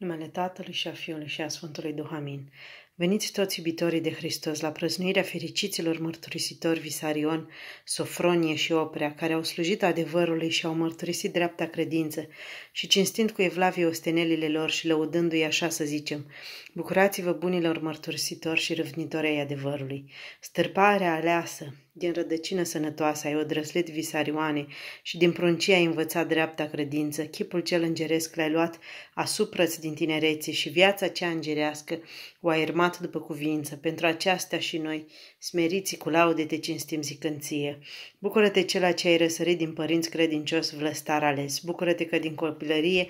numele Tatălui și a Fiului și a Sfântului Duh. Veniți toți iubitorii de Hristos la prăznuirea fericiților mărturisitori Visarion, Sofronie și Oprea, care au slujit adevărului și au mărturisit dreapta credință și cinstind cu evlavie ostenelile lor și lăudându-i așa să zicem, bucurați-vă bunilor mărturisitori și râvnitori ai adevărului. Stârparea aleasă, din rădăcină sănătoasă ai odrăslit visarioane și din pruncia ai învățat dreapta credință, chipul cel îngeresc l-ai luat asupra din tinerețe și viața cea îngerească o ai chemat după cuvință, pentru aceasta și noi, smeriți cu laude te cinstim zicânție. Bucură-te cela ce ai răsărit din părinți credincios vlăstar ales, bucură-te că din copilărie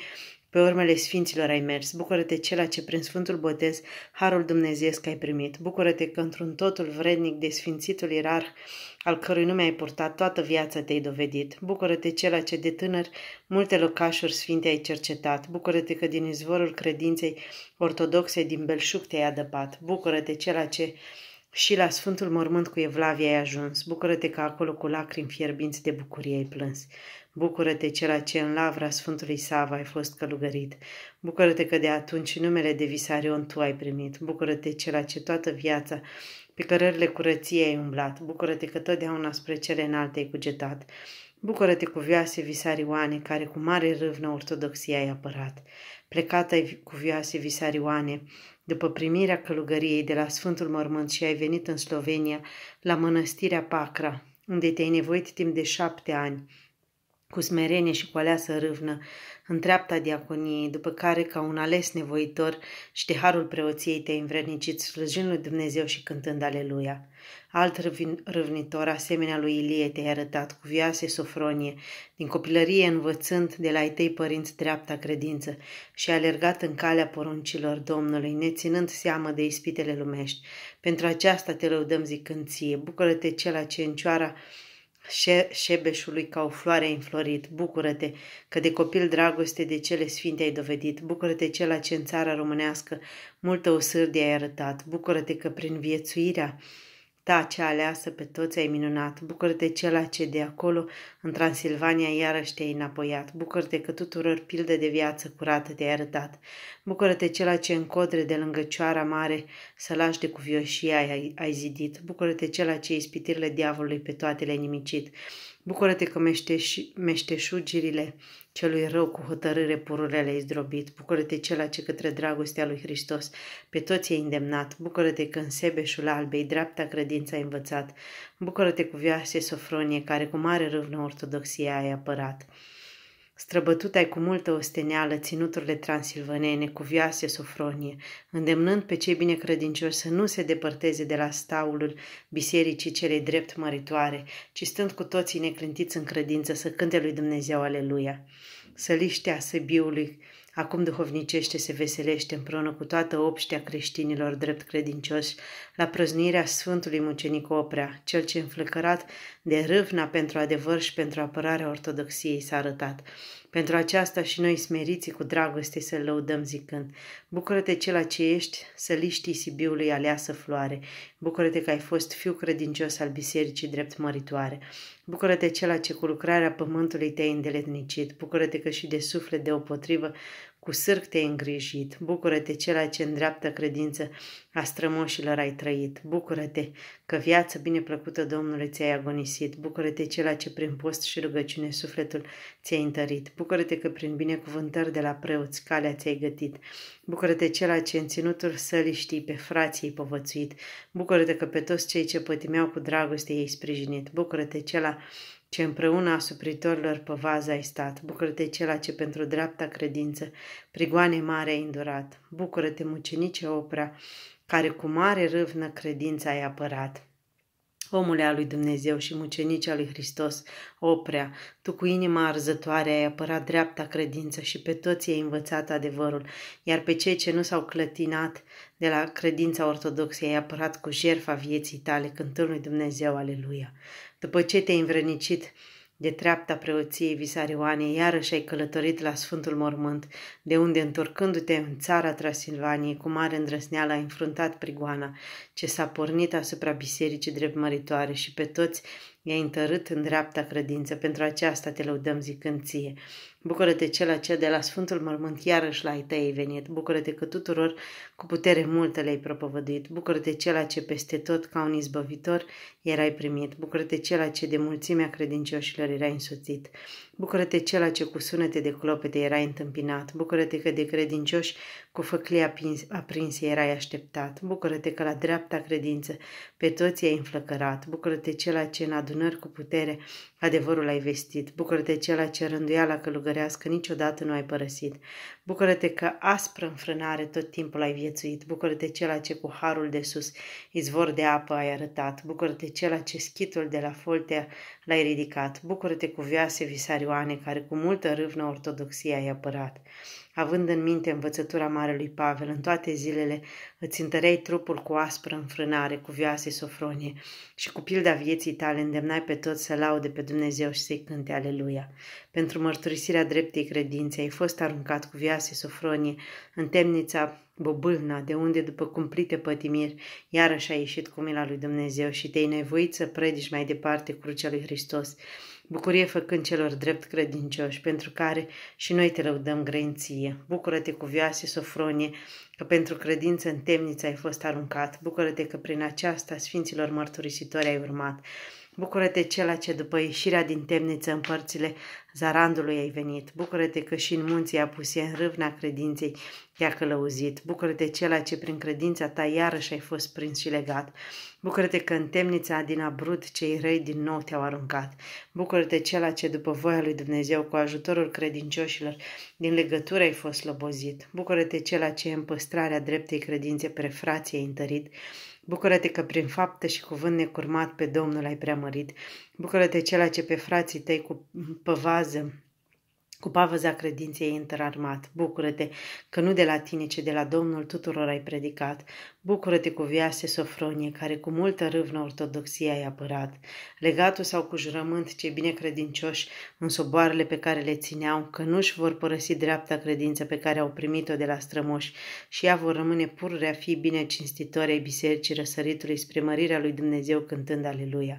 pe urmele sfinților ai mers, bucură-te cela ce prin Sfântul Botez harul dumnezeiesc ai primit, bucură-te că într-un totul vrednic de sfințitul irar al cărui nume ai purtat, toată viața te-ai dovedit. Bucură-te cela ce de tânăr multe locașuri sfinte ai cercetat. Bucură-te că din izvorul credinței ortodoxe din belșug te-ai adăpat. Bucură-te cela ce și la Sfântul Mormânt cu Evlavia ai ajuns. Bucură-te că acolo cu lacrimi fierbinți de bucurie ai plâns. Bucură-te, cel ce în lavra Sfântului Sava ai fost călugărit. Bucură-te că de atunci numele de Visarion tu ai primit. Bucură-te, cel ce toată viața pe cărările curăției ai umblat. Bucură-te că totdeauna spre cele înalte ai cugetat. Bucură-te cu vioase visarioane, care cu mare râvnă ortodoxia ai apărat. Plecat ai cu vioase visarioane, după primirea călugăriei de la Sfântul Mormânt și ai venit în Slovenia, la mănăstirea Pacra, unde te-ai nevoit timp de șapte ani, cu smerenie și cu aleasă râvnă, în treapta diaconiei, după care, ca un ales nevoitor și de harul preoției te-ai învrednicit, slăjând lui Dumnezeu și cântând Aleluia. Alt râvnitor, asemenea lui Ilie, te-ai arătat cu viase sofronie, din copilărie învățând de la ei tăi părinți dreapta credință și alergat în calea poruncilor Domnului, neținând seamă de ispitele lumești. Pentru aceasta te lăudăm zicând ție, bucură-te cel ce încioara Șe- șebeșului ca o floare înflorit, bucură-te că de copil dragoste de cele sfinte ai dovedit, bucură-te cel ce în țara românească multă osârdie ai arătat, bucură-te că prin viețuirea ta da, ce aleasă pe toți ai minunat, bucur-te cela ce de acolo, în Transilvania, iarăși te-ai înapoiat, bucur-te că tuturor pilde de viață curată te-ai arătat, bucură-te cela ce în codre de lângă cioara mare, să lași de cuvioșia ai, ai zidit, bucură-te cela ce ispitirile diavolului pe toate le-ai nimicit, Bucură-te că meșteș, meșteșugirile celui rău cu hotărâre pururea le-ai zdrobit. Bucură-te cela ce către dragostea lui Hristos pe toți ai îndemnat. Bucură-te că în sebeșul albei dreapta credința ai învățat. Bucură-te cu viașe sofronie care cu mare râvnă ortodoxia ai apărat străbătut ai cu multă osteneală ținuturile transilvanene cu viase sofronie, îndemnând pe cei binecredincioși să nu se depărteze de la staulul bisericii celei drept măritoare, ci stând cu toții neclintiți în credință să cânte lui Dumnezeu Aleluia. Săliștea Săbiului, Acum duhovnicește se veselește împreună cu toată obștea creștinilor drept credincioși la prăznirea Sfântului Mucenic Oprea, cel ce înflăcărat de râvna pentru adevăr și pentru apărarea ortodoxiei s-a arătat. Pentru aceasta și noi smeriți cu dragoste să-L lăudăm zicând, Bucură-te cela ce ești, liștii Sibiului aleasă floare, Bucură-te că ai fost fiu credincios al bisericii drept măritoare, Bucură-te cela ce cu lucrarea pământului te-ai îndeletnicit, bucură-te că și de suflet de potrivă cu sârg te-ai îngrijit, bucură-te cela ce îndreaptă credință a strămoșilor ai trăit, bucură-te că viață bineplăcută Domnului ți-ai agonisit, bucură-te cela ce prin post și rugăciune sufletul ți-ai întărit, bucură-te că prin binecuvântări de la preoți calea ți-ai gătit, bucură-te cela ce în ținutul sălii știi pe frații ai povățuit, bucură-te că pe toți cei ce pătimeau cu dragoste ei sprijinit, bucură-te cela ce împreună asupritorilor pe vază ai stat, bucură-te cela ce pentru dreapta credință Prigoane mare ai îndurat, bucură-te, mucenice opra, care cu mare râvnă credința ai apărat. Omule al lui Dumnezeu și mucenice al lui Hristos, oprea, tu cu inima arzătoare ai apărat dreapta credință și pe toți ai învățat adevărul, iar pe cei ce nu s-au clătinat de la credința ortodoxă ai apărat cu jerfa vieții tale, cântând lui Dumnezeu, aleluia. După ce te-ai învrănicit de treapta preoției Visarioane, iarăși ai călătorit la Sfântul Mormânt, de unde, întorcându-te în țara Transilvaniei, cu mare îndrăsneală ai înfruntat prigoana, ce s-a pornit asupra bisericii drept și pe toți i-ai întărât în dreapta credință, pentru aceasta te lăudăm zicând ție. Bucură-te cel ce de la Sfântul Mormânt iarăși la ai tăi venit, bucură-te că tuturor cu putere multă le-ai propovăduit, bucură-te cel ce peste tot ca un izbăvitor erai primit, bucură-te cel ce de mulțimea credincioșilor erai însuțit. bucură-te cel ce cu sunete de clopete erai întâmpinat, bucură-te că de credincioși cu făclia aprinse erai așteptat, bucură-te că la dreapta credință pe toți i-ai înflăcărat, bucură-te cel ce în adunări cu putere Adevărul ai vestit, bucură-te cela ce rânduiala călugărească niciodată nu ai părăsit, bucură-te că aspră înfrânare tot timpul ai viețuit, bucură-te cela ce cu harul de sus izvor de apă ai arătat, bucură-te cela ce schitul de la folte l-ai ridicat, bucură-te cu vioase visarioane care cu multă râvnă ortodoxie ai apărat având în minte învățătura Marelui Pavel, în toate zilele îți întărei trupul cu aspră înfrânare, cu vioase sofronie și cu pilda vieții tale îndemnai pe toți să laude pe Dumnezeu și să-i cânte Aleluia. Pentru mărturisirea dreptei credinței ai fost aruncat cu vioase sofronie în temnița bobâlna, de unde, după cumplite pătimiri, iarăși ai ieșit cu mila lui Dumnezeu și te-ai nevoit să predici mai departe crucea lui Hristos, Bucurie făcând celor drept credincioși, pentru care și noi te lăudăm grăinție. Bucură-te cu vioase, Sofronie, că pentru credință în temniță ai fost aruncat. Bucură-te că prin aceasta sfinților mărturisitori ai urmat. Bucură-te cela ce după ieșirea din temniță în părțile Zarandului ai venit, bucură-te că și în munții pus în râvna credinței i a călăuzit, bucură-te cela ce prin credința ta iarăși ai fost prins și legat, bucură-te că în temnița din abrut cei răi din nou te-au aruncat, bucură-te cela ce după voia lui Dumnezeu cu ajutorul credincioșilor din legătură ai fost slobozit, bucură-te cela ce în păstrarea dreptei credințe pre frații ai întărit, Bucură-te că prin fapte și cuvânt necurmat pe Domnul ai preamărit. Bucură-te cela ce pe frații tăi cu păvar pavăză, cu pavăza credinței interarmat. Bucură-te că nu de la tine, ci de la Domnul tuturor ai predicat. Bucură-te cu viase Sofronie, care cu multă râvnă ortodoxia ai apărat. Legatul sau cu jurământ, cei bine credincioși în soboarele pe care le țineau, că nu-și vor părăsi dreapta credință pe care au primit-o de la strămoși și ea vor rămâne pururea fi bine cinstitori ai bisericii răsăritului spre mărirea lui Dumnezeu cântând Aleluia.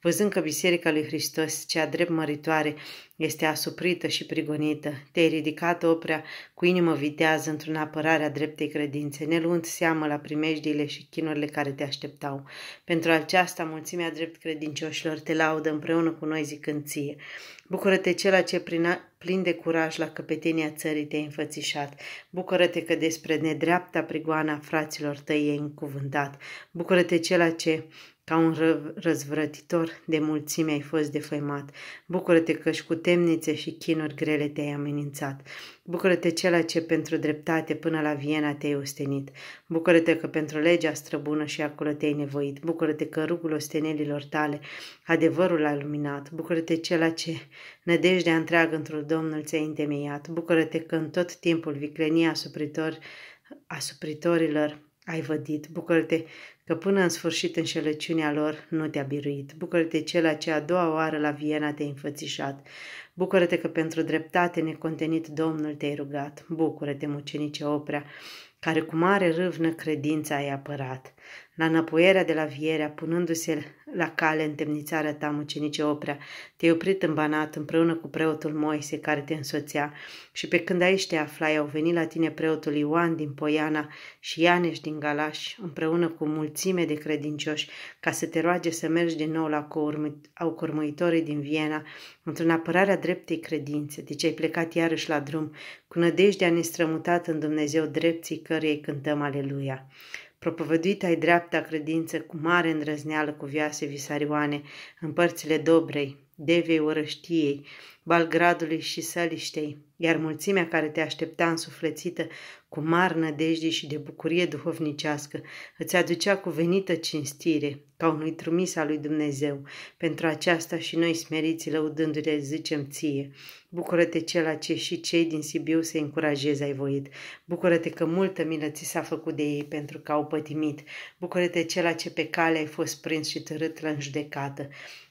Văzând că Biserica lui Hristos, cea drept măritoare, este asuprită și prigonită. Te-ai ridicat oprea cu inimă vitează într-un apărare a dreptei credințe, neluând seamă la primejdiile și chinurile care te așteptau. Pentru aceasta, mulțimea drept credincioșilor te laudă împreună cu noi zicând ție. Bucură-te cela ce prin plin de curaj la căpetenia țării te-ai înfățișat. Bucură-te că despre nedreapta prigoana fraților tăi e încuvântat. Bucură-te cela ce ca un ră- răzvrătitor de mulțime ai fost defăimat. Bucură-te că și cu temnițe și chinuri grele te-ai amenințat. Bucură-te cela ce pentru dreptate până la Viena te-ai ostenit. Bucură-te că pentru legea străbună și acolo te-ai nevoit. Bucură-te că rugul ostenelilor tale adevărul a luminat. Bucură-te cela ce nădejdea întreagă într-un Domnul ți-ai întemeiat. Bucură-te că în tot timpul viclenia asupritor, asupritorilor ai vădit, bucură-te că până în sfârșit înșelăciunea lor nu te-a biruit. Bucură-te cela ce a doua oară la Viena te-ai înfățișat. Bucură-te că pentru dreptate necontenit Domnul te-ai rugat. Bucură-te, mucenice oprea, care cu mare râvnă credința ai apărat la înapoierea de la Vierea, punându-se la cale întemnițarea ta, mucenice Oprea. Te-ai oprit în banat împreună cu preotul Moise, care te însoțea, și pe când aici te aflai, au venit la tine preotul Ioan din Poiana și Ianeș din Galaș, împreună cu mulțime de credincioși, ca să te roage să mergi din nou la au curmăitorii din Viena, într-un apărarea dreptei credințe, deci ai plecat iarăși la drum, cu nădejdea nestrămutată în Dumnezeu drepții cărei cântăm Aleluia propovăduit ai dreapta credință cu mare îndrăzneală cu viase visarioane în părțile Dobrei, Devei Orăștiei, Balgradului și Săliștei, iar mulțimea care te aștepta însuflețită cu mari nădejde și de bucurie duhovnicească îți aducea cuvenită cinstire ca unui trumis al lui Dumnezeu. Pentru aceasta și noi smeriți lăudându-le zicem ție, bucură-te cel ce și cei din Sibiu se încurajeze ai voit, bucură-te că multă milă ți s-a făcut de ei pentru că au pătimit, bucură-te cel ce pe cale ai fost prins și târât la judecată,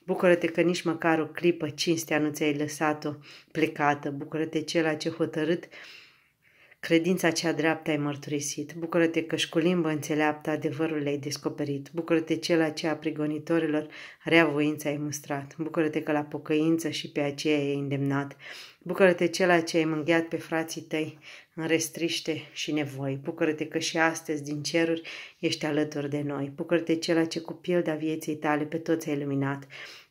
Bucură-te că nici măcar o clipă cinstea nu ți-ai lăsat-o plecată. Bucură-te cela ce hotărât Credința cea dreaptă ai mărturisit, bucură-te că și cu limbă înțeleaptă adevărul le-ai descoperit, bucură-te cel ce a prigonitorilor rea voința ai mustrat, bucură-te că la pocăință și pe aceea ai îndemnat, bucură-te cel ce ai mângheat pe frații tăi în restriște și nevoi, bucură-te că și astăzi din ceruri ești alături de noi, bucură-te cel ce cu pilda vieții tale pe toți ai luminat,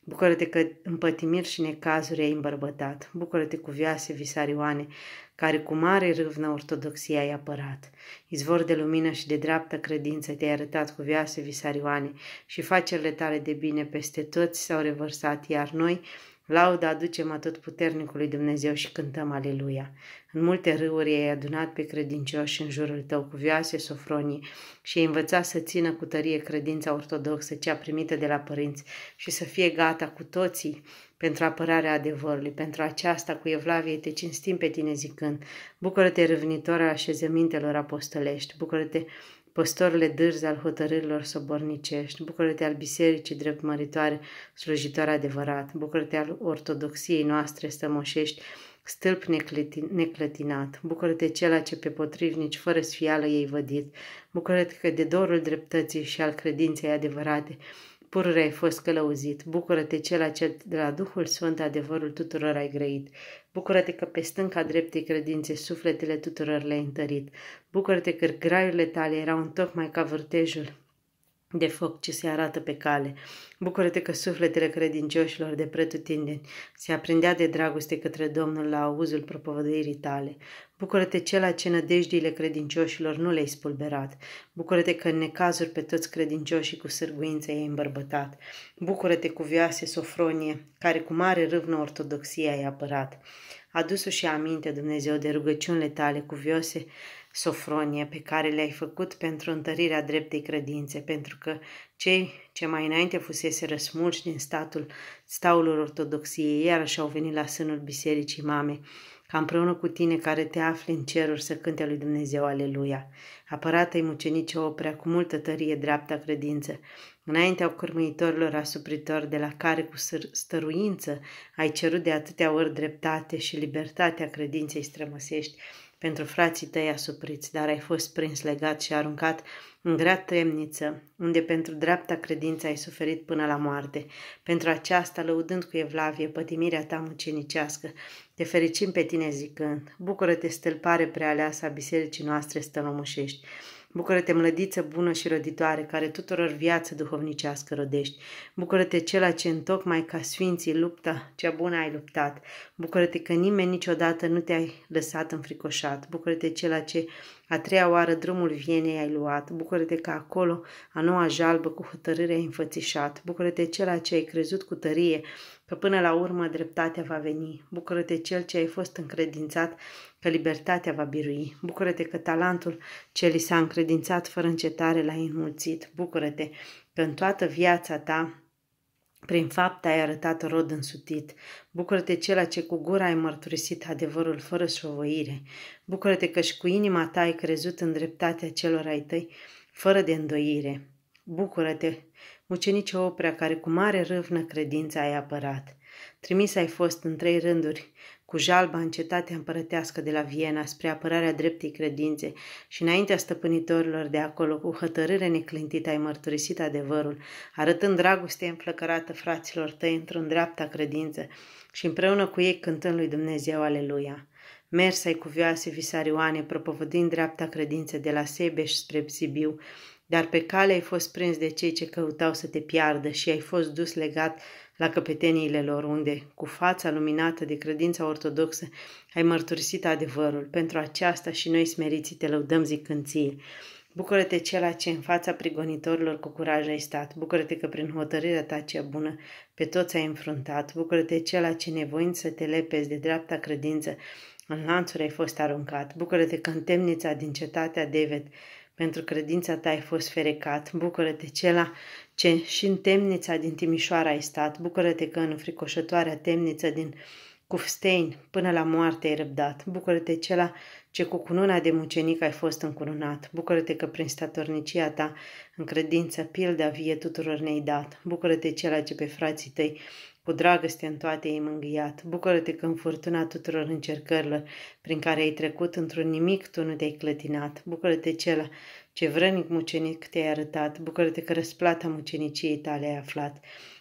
Bucură-te că împătimiri și necazuri ai îmbărbătat. Bucură-te cu vioase visarioane, care cu mare râvnă ortodoxia ai apărat. Izvor de lumină și de dreaptă credință te-ai arătat cu vioase visarioane și facerile tale de bine peste toți s-au revărsat, iar noi, Lauda aducem atât puternicului Dumnezeu și cântăm Aleluia. În multe râuri ai adunat pe credincioși în jurul tău cu vioase sofronii și ai învățat să țină cu tărie credința ortodoxă, cea primită de la părinți și să fie gata cu toții pentru apărarea adevărului. Pentru aceasta, cu Evlavie, te cinstim pe tine zicând, bucură-te râvnitor al așezămintelor apostolești, bucură-te păstorile dârzi al hotărârilor sobornicești, bucură-te al bisericii drept măritoare, slujitoare adevărat, bucură-te al ortodoxiei noastre stămoșești, stâlp neclătinat, bucură-te cela ce pe potrivnici fără sfială ei vădit, bucură-te că de dorul dreptății și al credinței adevărate, pururea ai fost călăuzit, bucură-te cela ce de la Duhul Sfânt adevărul tuturor ai grăit, bucură-te că pe stânca dreptei credințe sufletele tuturor le-ai întărit, bucură-te că graiurile tale erau întocmai ca vârtejul de foc ce se arată pe cale. Bucură-te că sufletele credincioșilor de pretutindeni se aprindea de dragoste către Domnul la auzul propovăduirii tale. Bucură-te cela ce nădejdiile credincioșilor nu le-ai spulberat. Bucură-te că în necazuri pe toți credincioșii cu sârguință i-ai îmbărbătat. Bucură-te cu vioase sofronie, care cu mare râvnă ortodoxia i-a apărat. Adus-o și aminte, Dumnezeu, de rugăciunile tale cu vioase Sofronie, pe care le-ai făcut pentru întărirea dreptei credințe, pentru că cei ce mai înainte fusese răsmulși din statul, staulul ortodoxiei, iarăși au venit la sânul bisericii mame, ca împreună cu tine care te afli în ceruri să cânte lui Dumnezeu Aleluia. Apărată-i mucenice oprea cu multă tărie dreapta credință, înaintea cărmuitorilor asupritori de la care cu stăruință ai cerut de atâtea ori dreptate și libertatea credinței strămăsești, pentru frații tăi asupriți, dar ai fost prins legat și aruncat în grea temniță, unde pentru dreapta credință ai suferit până la moarte. Pentru aceasta, lăudând cu evlavie pătimirea ta mucenicească, te fericim pe tine zicând, bucură-te stâlpare prealeasă a bisericii noastre stălămușești. Bucură-te, mlădiță bună și roditoare care tuturor viață duhovnicească rodești. Bucură-te, cela ce întocmai ca sfinții luptă cea bună ai luptat. Bucură-te că nimeni niciodată nu te-ai lăsat înfricoșat. Bucură-te, cela ce a treia oară drumul Vienei ai luat, bucură-te că acolo, a noua jalbă cu hotărâre ai înfățișat, bucură-te cel ce ai crezut cu tărie, că până la urmă dreptatea va veni, bucură-te cel ce ai fost încredințat, că libertatea va birui, bucură-te că talentul ce li s-a încredințat fără încetare l-ai înmulțit, bucură-te că în toată viața ta prin fapt ai arătat rod însutit. Bucură-te cela ce cu gura ai mărturisit adevărul fără șovăire. Bucură-te că și cu inima ta ai crezut în dreptatea celor ai tăi, fără de îndoire. Bucură-te, mucenice oprea care cu mare râvnă credința ai apărat. Trimis ai fost în trei rânduri, cu jalba în cetatea împărătească de la Viena spre apărarea dreptei credințe și înaintea stăpânitorilor de acolo, cu hotărâre neclintită ai mărturisit adevărul, arătând dragoste înflăcărată fraților tăi într-un dreapta credință și împreună cu ei cântând lui Dumnezeu Aleluia. Mers ai cuvioase visarioane, propovădind dreapta credință de la Sebeș spre Sibiu, dar pe cale ai fost prins de cei ce căutau să te piardă și ai fost dus legat la căpeteniile lor, unde, cu fața luminată de credința ortodoxă, ai mărturisit adevărul. Pentru aceasta și noi smeriți te lăudăm zicând ție. Bucură-te cela ce în fața prigonitorilor cu curaj ai stat, bucură-te că prin hotărârea ta cea bună pe toți ai înfruntat, bucură-te cela ce nevoind să te lepezi de dreapta credință, în lanțuri ai fost aruncat, bucură-te că în temnița din cetatea David pentru credința ta ai fost ferecat, bucură-te cela ce și în temnița din Timișoara ai stat, bucură-te că în fricoșătoarea temniță din Cufstein până la moarte ai răbdat, bucură-te cela ce cu cununa de mucenic ai fost încununat, bucură-te că prin statornicia ta, în credință, pildă vie tuturor ne-ai dat, bucură-te cela ce pe frații tăi cu dragoste în toate ei mângâiat. Bucură-te că în furtuna tuturor încercărilor prin care ai trecut, într-un nimic tu nu te-ai clătinat. Bucură-te cel ce vrănic mucenic te-ai arătat. Bucură-te că răsplata muceniciei tale ai aflat.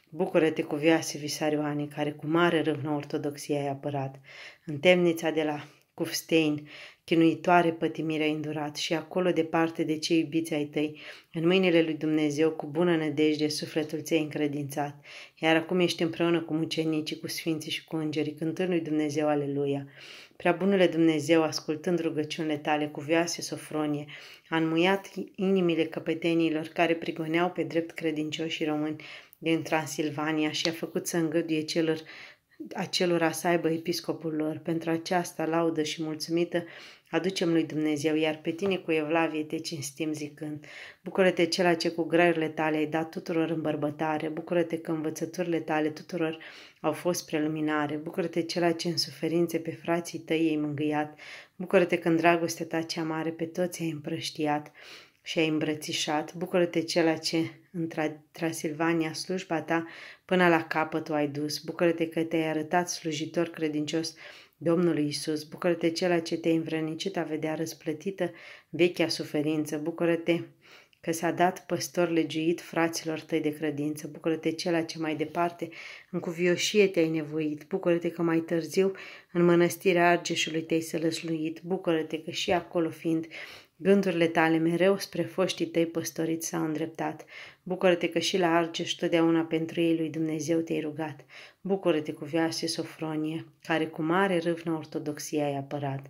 Bucură-te cu viase Visarioane, care cu mare râvnă ortodoxie ai apărat. În temnița de la Cufstein, chinuitoare pătimire ai îndurat și acolo departe de cei iubiți ai tăi, în mâinile lui Dumnezeu, cu bună nădejde, sufletul ți-ai încredințat, iar acum ești împreună cu mucenicii, cu sfinții și cu îngerii, cântând lui Dumnezeu aleluia. Prea bunule Dumnezeu, ascultând rugăciunile tale cu vioase sofronie, a înmuiat inimile căpetenilor care prigoneau pe drept credincioșii români din Transilvania și a făcut să îngăduie celor acelora să aibă episcopul lor. Pentru aceasta laudă și mulțumită aducem lui Dumnezeu, iar pe tine cu evlavie te cinstim zicând, bucură-te cela ce cu grările tale ai dat tuturor bărbătare, bucură-te că învățăturile tale tuturor au fost preluminare, bucură-te cela ce în suferințe pe frații tăi ai mângâiat, bucură-te că în dragostea ta cea mare pe toți ai împrăștiat și ai îmbrățișat, bucură-te cela ce în Tra- Transilvania, slujba ta până la capăt o ai dus. Bucură-te că te-ai arătat slujitor credincios Domnului Isus. Bucură-te cela ce te-ai învrănicit a vedea răsplătită vechea suferință. Bucură-te că s-a dat păstor legiuit fraților tăi de credință. Bucură-te cela ce mai departe în cuvioșie te-ai nevoit. Bucură-te că mai târziu în mănăstirea Argeșului te-ai sălăsluit. Bucură-te că și acolo fiind Gândurile tale mereu spre foștii tăi păstoriți s-au îndreptat. Bucură-te că și la Argeș totdeauna pentru ei lui Dumnezeu te-ai rugat. Bucură-te cu și Sofronie, care cu mare râvnă ortodoxia ai apărat.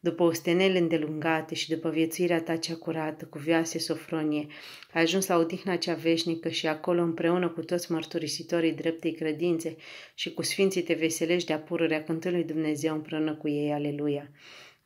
După ostenele îndelungate și după viețuirea ta cea curată, cu viase sofronie, ai ajuns la odihna cea veșnică și acolo împreună cu toți mărturisitorii dreptei credințe și cu sfinții te veselești de-a pururea cântului Dumnezeu împreună cu ei, aleluia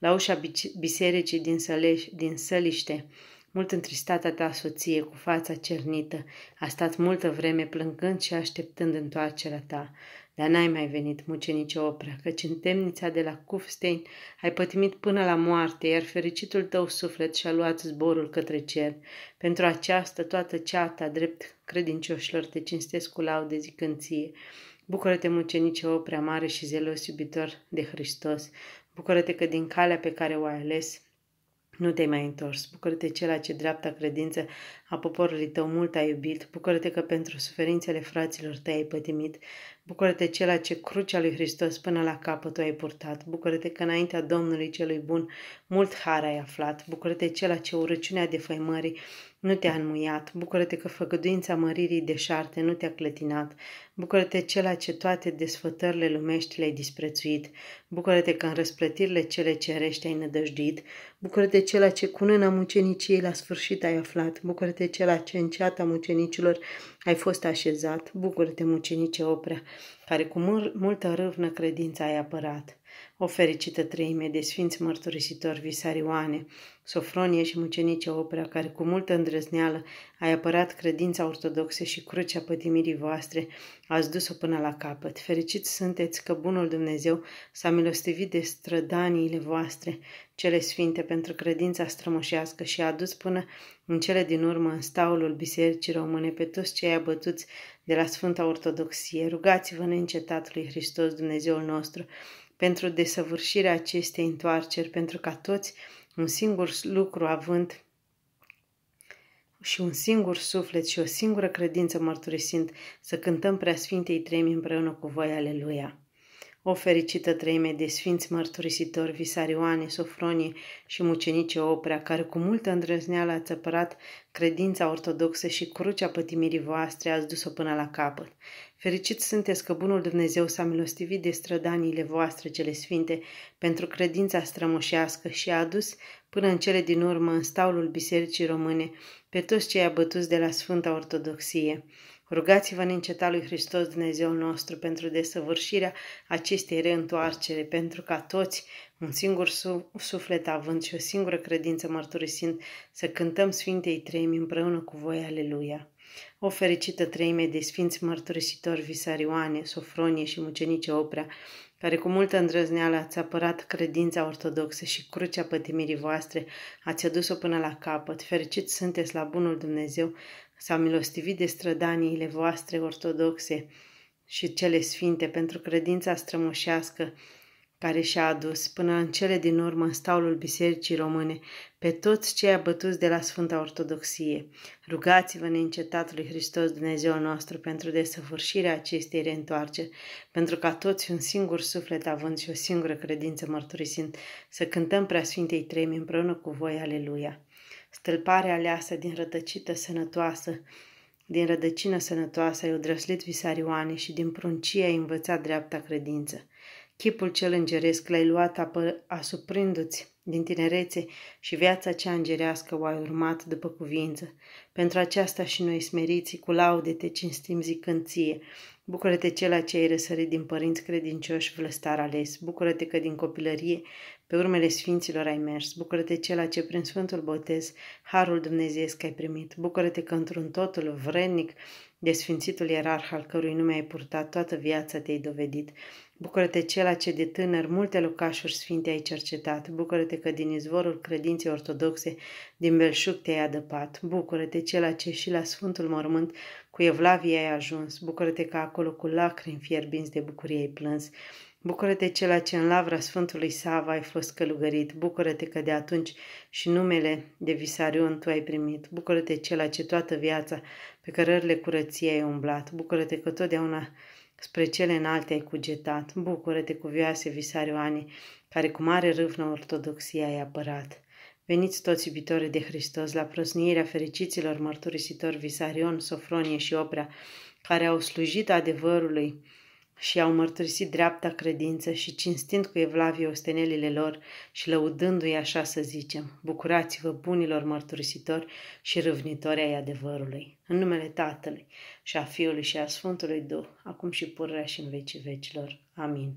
la ușa bisericii din, Săleș, din Săliște. Mult întristată ta soție, cu fața cernită, a stat multă vreme plângând și așteptând întoarcerea ta. Dar n-ai mai venit, mucenice oprea, căci în temnița de la Kufstein ai pătimit până la moarte, iar fericitul tău suflet și-a luat zborul către cer. Pentru aceasta toată ceata, drept credincioșilor, te cinstesc cu laude zicând ție. Bucură-te, mucenice oprea mare și zelos iubitor de Hristos, Bucură-te că din calea pe care o ai ales nu te-ai mai întors. Bucură-te cela ce dreapta credință a poporului tău mult ai iubit. Bucură-te că pentru suferințele fraților tăi ai pătimit. Bucură-te cela ce crucea lui Hristos până la capăt o ai purtat. Bucură-te că înaintea Domnului celui bun mult har ai aflat. Bucură-te cela ce urăciunea defăimării nu te-a înmuiat, bucură-te că făgăduința măririi șarte nu te-a clătinat, bucură-te cela ce toate desfătările lumești le-ai disprețuit, bucură-te că în răsplătirile cele cerești ai nădăjduit, bucură-te cela ce nâna muceniciei la sfârșit ai aflat, bucură-te cela ce în ceata mucenicilor ai fost așezat, bucură-te mucenice oprea, care cu multă râvnă credința ai apărat o fericită treime de sfinți mărturisitori visarioane, Sofronie și mucenice opera care cu multă îndrăzneală ai apărat credința ortodoxă și crucea pătimirii voastre, ați dus-o până la capăt. Fericit sunteți că bunul Dumnezeu s-a milostivit de strădaniile voastre, cele sfinte pentru credința strămoșească și a adus până în cele din urmă în staulul Bisericii Române pe toți cei abătuți de la Sfânta Ortodoxie. Rugați-vă neîncetat lui Hristos Dumnezeul nostru pentru desăvârșirea acestei întoarceri, pentru ca toți un singur lucru având și un singur suflet și o singură credință mărturisind să cântăm Preasfintei Tremi împreună cu voi, Aleluia! o fericită treime de sfinți mărturisitori, Visarioane, Sofronie și mucenice Oprea, care cu multă îndrăzneală ați apărat credința ortodoxă și crucea pătimirii voastre ați dus-o până la capăt. Fericit sunteți că bunul Dumnezeu s-a milostivit de strădaniile voastre cele sfinte pentru credința strămoșească și a adus până în cele din urmă în staulul Bisericii Române pe toți cei abătuți de la Sfânta Ortodoxie. Rugați-vă înceta lui Hristos Dumnezeul nostru pentru desăvârșirea acestei reîntoarcere, pentru ca toți, un singur suflet având și o singură credință mărturisind, să cântăm Sfintei Treimi împreună cu voi, Aleluia! O fericită treime de sfinți mărturisitori Visarioane, Sofronie și mucenice Oprea, care cu multă îndrăzneală ați apărat credința ortodoxă și crucea pătimirii voastre, ați adus-o până la capăt. Fericit sunteți la bunul Dumnezeu, s-a milostivit de strădaniile voastre ortodoxe și cele sfinte pentru credința strămoșească care și-a adus până în cele din urmă în staulul Bisericii Române pe toți cei abătuți de la Sfânta Ortodoxie. Rugați-vă neîncetat lui Hristos Dumnezeu nostru pentru desăvârșirea acestei reîntoarce, pentru ca toți un singur suflet având și o singură credință mărturisind să cântăm prea Sfintei Treimi împreună cu voi, Aleluia! stâlparea aleasă din rătăcită sănătoasă, din rădăcină sănătoasă ai odrăslit visarioane și din pruncie ai învățat dreapta credință. Chipul cel îngeresc l-ai luat apă, asuprindu-ți din tinerețe și viața cea îngerească o ai urmat după cuvință. Pentru aceasta și noi smeriți cu laude te cinstim zicând ție. Bucură-te cel ce ai răsărit din părinți credincioși vlăstar ales. Bucură-te că din copilărie pe urmele sfinților ai mers, bucură-te cel ce prin Sfântul Botez, Harul Dumnezeiesc ai primit, bucură-te că într-un totul vrednic de Sfințitul Ierarh al cărui nume ai purtat, toată viața te-ai dovedit, Bucură-te cela ce de tânăr multe locașuri sfinte ai cercetat, bucură-te că din izvorul credinței ortodoxe din belșug te-ai adăpat, bucură-te cela ce și la sfântul mormânt cu evlavie ai ajuns, bucură-te că acolo cu lacrimi fierbinți de bucurie ai plâns, Bucură-te ceea ce în lavra Sfântului Sava ai fost călugărit, bucură-te că de atunci și numele de Visarion tu ai primit, bucură-te ceea ce toată viața pe cărările curăției ai umblat, bucură-te că totdeauna spre cele înalte ai cugetat, bucură-te cu vioase Visarioane, care cu mare râvnă ortodoxia ai apărat. Veniți toți iubitorii de Hristos la prosnirea fericiților mărturisitori Visarion, Sofronie și Oprea, care au slujit adevărului, și au mărturisit dreapta credință și cinstind cu evlavie ostenelile lor și lăudându-i așa să zicem, bucurați-vă bunilor mărturisitori și râvnitori ai adevărului, în numele Tatălui și a Fiului și a Sfântului Duh, acum și pururea și în vecii vecilor. Amin.